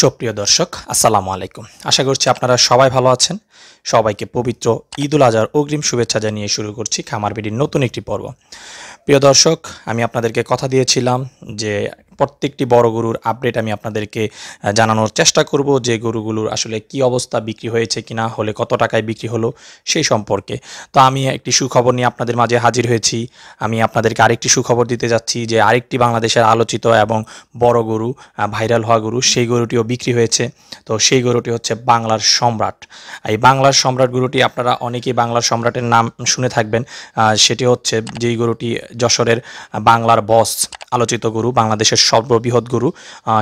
সুপ্রিয় দর্শক আসসালামু আলাইকুম আশা করছি আপনারা সবাই ভালো আছেন সবাইকে পবিত্র ঈদুল আজহার অগ্রিম শুভেচ্ছা জানিয়ে শুরু করছি খামার বিডির নতুন একটি পর্ব প্রিয় দর্শক আমি আপনাদেরকে কথা দিয়েছিলাম যে প্রত্যেকটি বড় গরুর আপডেট আমি আপনাদেরকে জানানোর চেষ্টা করব যে গরুগুলোর আসলে কি অবস্থা বিক্রি হয়েছে কিনা হলে কত টাকায় বিক্রি হলো সেই সম্পর্কে তো আমি একটি সুখবর নিয়ে আপনাদের মাঝে হাজির হয়েছি আমি আপনাদেরকে আরেকটি সুখবর দিতে যাচ্ছি যে আরেকটি বাংলাদেশের আলোচিত এবং বড় গরু ভাইরাল হওয়া গরু সেই গরুটিও বিক্রি হয়েছে তো সেই গরুটি হচ্ছে বাংলার সম্রাট এই বাংলার সম্রাট গরুটি আপনারা অনেকেই বাংলার সম্রাটের নাম শুনে থাকবেন সেটি হচ্ছে যেই গরুটি যশোরের বাংলার বস আলোচিত গরু বাংলাদেশের সর্ববৃহৎ গরু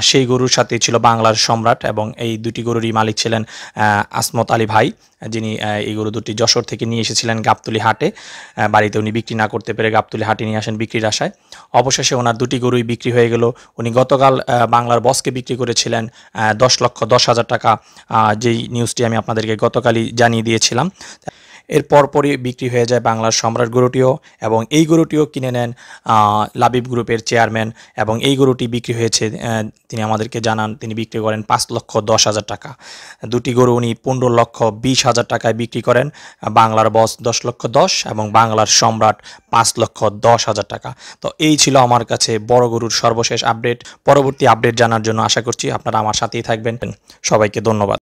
সেই গরুর সাথে ছিল বাংলার সম্রাট এবং এই দুটি গরুরই মালিক ছিলেন আসমত আলী ভাই যিনি এই গরু দুটি যশোর থেকে নিয়ে এসেছিলেন গাবতুলি হাটে বাড়িতে উনি বিক্রি না করতে পেরে গাবতুলি হাটে নিয়ে আসেন বিক্রির আশায় অবশেষে ওনার দুটি গরুই বিক্রি হয়ে গেল উনি গতকাল বাংলার বসকে বিক্রি করেছিলেন দশ লক্ষ দশ হাজার টাকা যেই নিউজটি আমি আপনাদেরকে গতকালই জানিয়ে দিয়েছিলাম এর পরপরই বিক্রি হয়ে যায় বাংলার সম্রাট গরুটিও এবং এই গরুটিও কিনে নেন লাবিব গ্রুপের চেয়ারম্যান এবং এই গরুটি বিক্রি হয়েছে তিনি আমাদেরকে জানান তিনি বিক্রি করেন পাঁচ লক্ষ দশ হাজার টাকা দুটি গরু উনি পনেরো লক্ষ বিশ হাজার টাকায় বিক্রি করেন বাংলার বস দশ লক্ষ দশ এবং বাংলার সম্রাট পাঁচ লক্ষ দশ হাজার টাকা তো এই ছিল আমার কাছে বড় গরুর সর্বশেষ আপডেট পরবর্তী আপডেট জানার জন্য আশা করছি আপনারা আমার সাথেই থাকবেন সবাইকে ধন্যবাদ